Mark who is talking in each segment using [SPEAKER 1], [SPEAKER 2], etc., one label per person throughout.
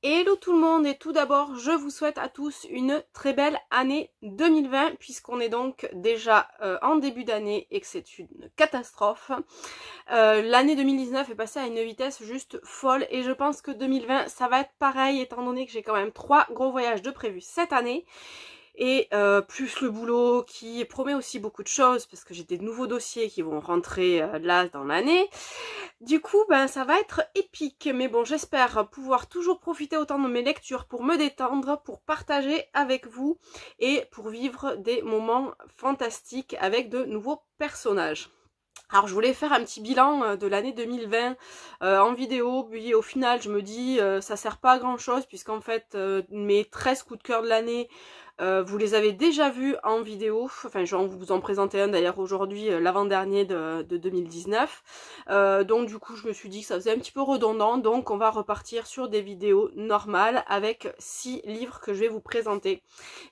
[SPEAKER 1] Hello tout le monde et tout d'abord je vous souhaite à tous une très belle année 2020 puisqu'on est donc déjà euh, en début d'année et que c'est une catastrophe. Euh, l'année 2019 est passée à une vitesse juste folle et je pense que 2020 ça va être pareil étant donné que j'ai quand même trois gros voyages de prévu cette année et euh, plus le boulot qui promet aussi beaucoup de choses parce que j'ai des nouveaux dossiers qui vont rentrer là dans l'année. Du coup, ben, ça va être épique. Mais bon, j'espère pouvoir toujours profiter autant de mes lectures pour me détendre, pour partager avec vous et pour vivre des moments fantastiques avec de nouveaux personnages. Alors je voulais faire un petit bilan euh, de l'année 2020 euh, en vidéo, puis au final je me dis euh, ça sert pas à grand chose puisqu'en fait mes 13 coups de cœur de l'année, euh, vous les avez déjà vus en vidéo, enfin je vais vous en présenter un d'ailleurs aujourd'hui, euh, l'avant-dernier de, 2019. Euh, donc du coup je me suis dit que ça faisait un petit peu redondant, donc on va repartir sur des vidéos normales avec six livres que je vais vous présenter.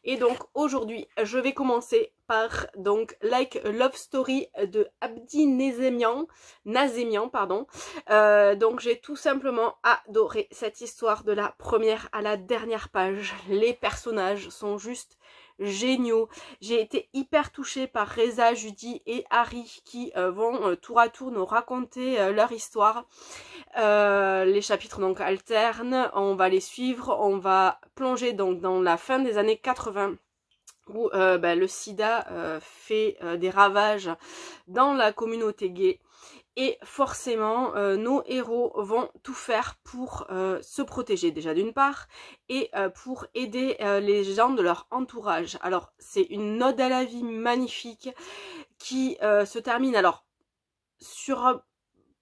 [SPEAKER 1] Et donc aujourd'hui je vais commencer par donc Like a Love Story de Abdi Nazemian, Nazemian pardon. Euh, donc j'ai tout simplement adoré cette histoire de la première à la dernière page. Les personnages sont juste géniaux. J'ai été hyper touchée par Reza, Judy et Harry qui euh, vont euh, tour à tour nous raconter leur histoire. les chapitres donc alternent, on va les suivre, on va plonger donc dans la fin des années 80 où euh, bah, le sida euh, fait euh, des ravages dans la communauté gay. Et forcément, nos héros vont tout faire pour se protéger déjà d'une part et pour aider les gens de leur entourage. Alors c'est une ode à la vie magnifique qui se termine alors sur un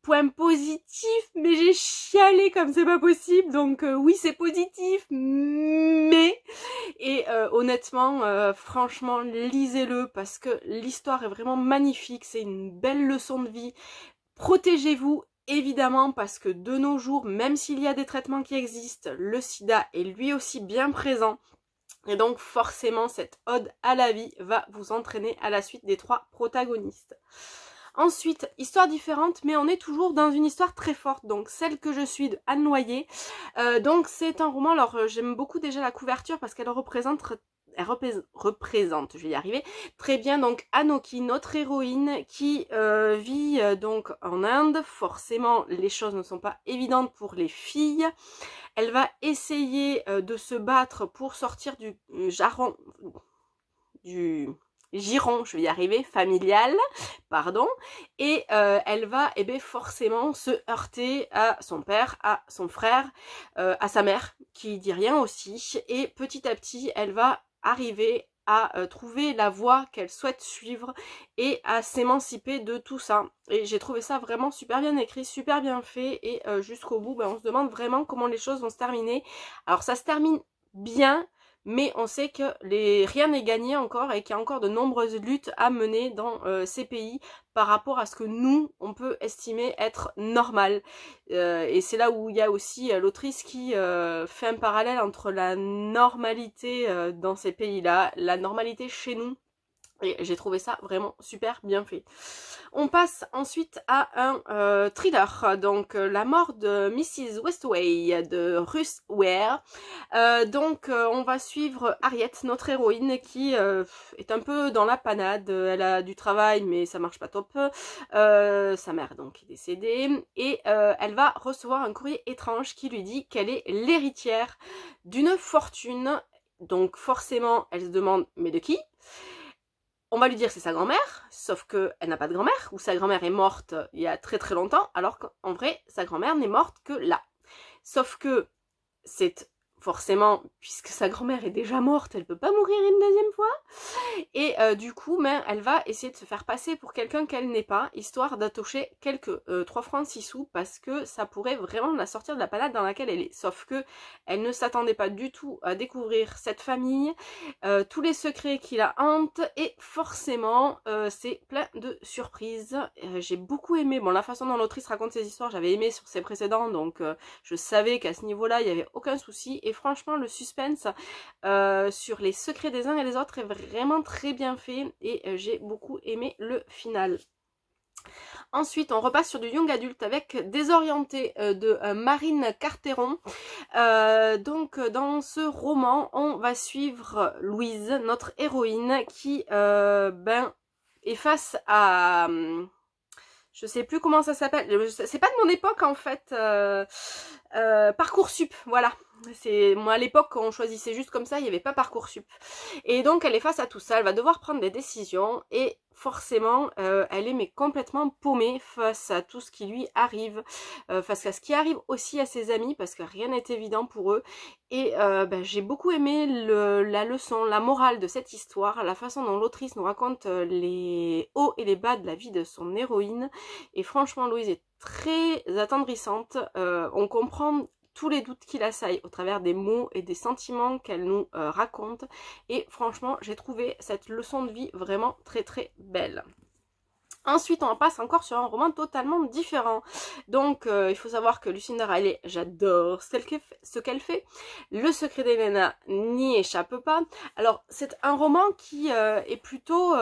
[SPEAKER 1] point positif, mais j'ai chialé comme c'est pas possible. Donc oui c'est positif, mais et euh, honnêtement, euh, franchement, lisez-le parce que l'histoire est vraiment magnifique, c'est une belle leçon de vie. Protégez-vous évidemment parce que de nos jours, même s'il y a des traitements qui existent, le sida est lui aussi bien présent. Et donc forcément, cette ode à la vie va vous entraîner à la suite des trois protagonistes. Ensuite, histoire différente, mais on est toujours dans une histoire très forte, donc celle que je suis de Anne Noyer. Euh, donc c'est un roman, alors euh, j'aime beaucoup déjà la couverture parce qu'elle représente représente, je vais y arriver, très bien donc Anoki, notre héroïne qui euh, vit donc en Inde. Forcément, les choses ne sont pas évidentes pour les filles. Elle va essayer de se battre pour sortir du jarron, du giron, je vais y arriver, familial, pardon, et euh, elle va eh bien, forcément se heurter à son père, à son frère, euh, à sa mère, qui dit rien aussi, et petit à petit, elle va arriver à euh, trouver la voie qu'elle souhaite suivre et à s'émanciper de tout ça. Et j'ai trouvé ça vraiment super bien écrit, super bien fait et jusqu'au bout, ben, on se demande vraiment comment les choses vont se terminer. Alors ça se termine bien, mais on sait que les... rien n'est gagné encore et qu'il y a encore de nombreuses luttes à mener dans euh, ces pays par rapport à ce que nous, on peut estimer être normal. Euh, et c'est là où il y a aussi euh, l'autrice qui fait un parallèle entre la normalité dans ces pays-là, la normalité chez nous j'ai trouvé ça vraiment super bien fait. On passe ensuite à un euh, thriller, donc euh, la mort de Mrs. Westway de Russ Ware. Euh, donc on va suivre Harriet, notre héroïne, qui est un peu dans la panade. Elle a du travail, mais ça marche pas top. sa mère donc est décédée et elle va recevoir un courrier étrange qui lui dit qu'elle est l'héritière d'une fortune. Donc forcément, elle se demande mais de qui on va lui dire c'est sa grand-mère, sauf qu'elle n'a pas de grand-mère, ou sa grand-mère est morte euh, il y a très très longtemps, alors qu'en vrai, sa grand-mère n'est morte que là. Sauf que c'est forcément, puisque sa grand-mère est déjà morte, elle peut pas mourir une deuxième fois. Et euh, du coup, ben, elle va essayer de se faire passer pour quelqu'un qu'elle n'est pas, histoire d'attacher quelques 3 euh, francs 6 sous, parce que ça pourrait vraiment la sortir de la palade dans laquelle elle est. Sauf que elle ne s'attendait pas du tout à découvrir cette famille, euh, tous les secrets qui la hantent, et forcément, c'est plein de surprises. J'ai beaucoup aimé, bon, la façon dont l'autrice raconte ses histoires, j'avais aimé sur ses précédents, donc je savais qu'à ce niveau-là, il n'y avait aucun souci, franchement, le suspense euh, sur les secrets des uns et des autres est vraiment très bien fait et euh, j'ai beaucoup aimé le final. Ensuite, on repasse sur du young adulte avec Désorienté euh, de Marine Carteron. donc, dans ce roman, on va suivre Louise, notre héroïne, qui ben, est face à... Hum, je sais plus comment ça s'appelle. C'est pas de mon époque, en fait. Parcoursup, voilà. C'est moi à l'époque on choisissait juste comme ça, il n'y avait pas parcoursup. Et donc elle est face à tout ça, elle va devoir prendre des décisions et forcément euh, elle est mais complètement paumée face à tout ce qui lui arrive, euh, face à ce qui arrive aussi à ses amis parce que rien n'est évident pour eux. Et euh, ben, j'ai beaucoup aimé la leçon, la morale de cette histoire, la façon dont l'autrice nous raconte les hauts et les bas de la vie de son héroïne. Et franchement Louise est très attendrissante. on comprend tous les doutes qui l'assaillent au travers des mots et des sentiments qu'elle nous euh, raconte. Et franchement, j'ai trouvé cette leçon de vie vraiment très très belle. Ensuite, on passe encore sur un roman totalement différent. Donc, euh, il faut savoir que Lucinda Riley, j'adore ce qu'elle fait. Le secret d'Elena n'y échappe pas. Alors, c'est un roman qui euh, est plutôt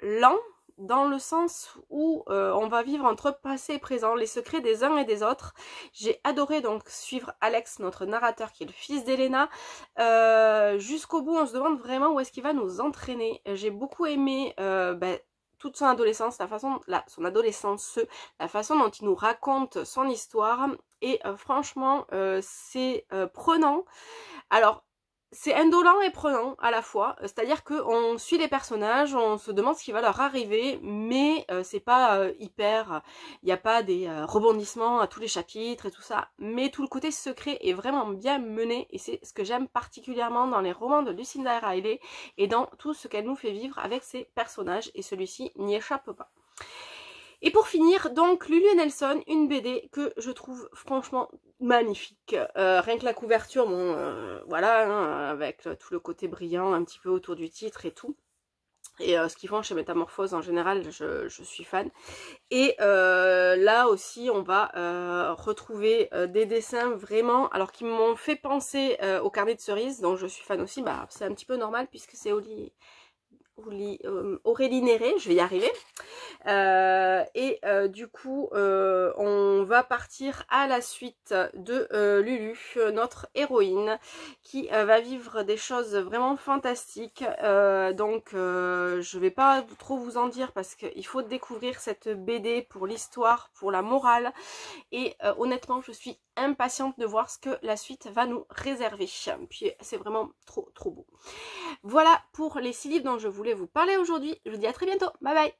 [SPEAKER 1] lent, dans le sens où euh, on va vivre entre passé et présent, les secrets des uns et des autres. J'ai adoré donc suivre Alex, notre narrateur qui est le fils d'Elena. Euh, jusqu'au bout, on se demande vraiment où est-ce qu'il va nous entraîner. J'ai beaucoup aimé euh, ben, toute son adolescence, la façon, son adolescence, la façon dont il nous raconte son histoire. Et franchement, c'est prenant. Alors, c'est indolent et prenant à la fois, euh, c'est-à-dire qu'on suit les personnages, on se demande ce qui va leur arriver, mais euh, c'est pas euh, hyper, il n'y a pas des rebondissements à tous les chapitres et tout ça, mais tout le côté secret est vraiment bien mené, et c'est ce que j'aime particulièrement dans les romans de Lucinda Riley, et dans tout ce qu'elle nous fait vivre avec ses personnages, et celui-ci n'y échappe pas. Et pour finir, donc Lulu Nelson, une BD que je trouve franchement magnifique. Euh, rien que la couverture, bon, euh, voilà, hein, avec euh, tout le côté brillant un petit peu autour du titre et tout. Et ce qu'ils font chez Métamorphose en général, je, suis fan. Et là aussi, on va retrouver des dessins vraiment, alors qui m'ont fait penser au carnet de cerises, dont je suis fan aussi. Bah, c'est un petit peu normal puisque c'est Oli euh, Aurélie Néré, je vais y arriver. Euh, et euh, du coup, on va partir à la suite de Lulu, notre héroïne, qui va vivre des choses vraiment fantastiques. donc, je vais pas trop vous en dire parce qu'il faut découvrir cette BD pour l'histoire, pour la morale. Et honnêtement, je suis impatiente de voir ce que la suite va nous réserver. Puis c'est vraiment trop trop beau. Voilà pour les six livres dont je voulais vous parler aujourd'hui. Je vous dis à très bientôt. Bye bye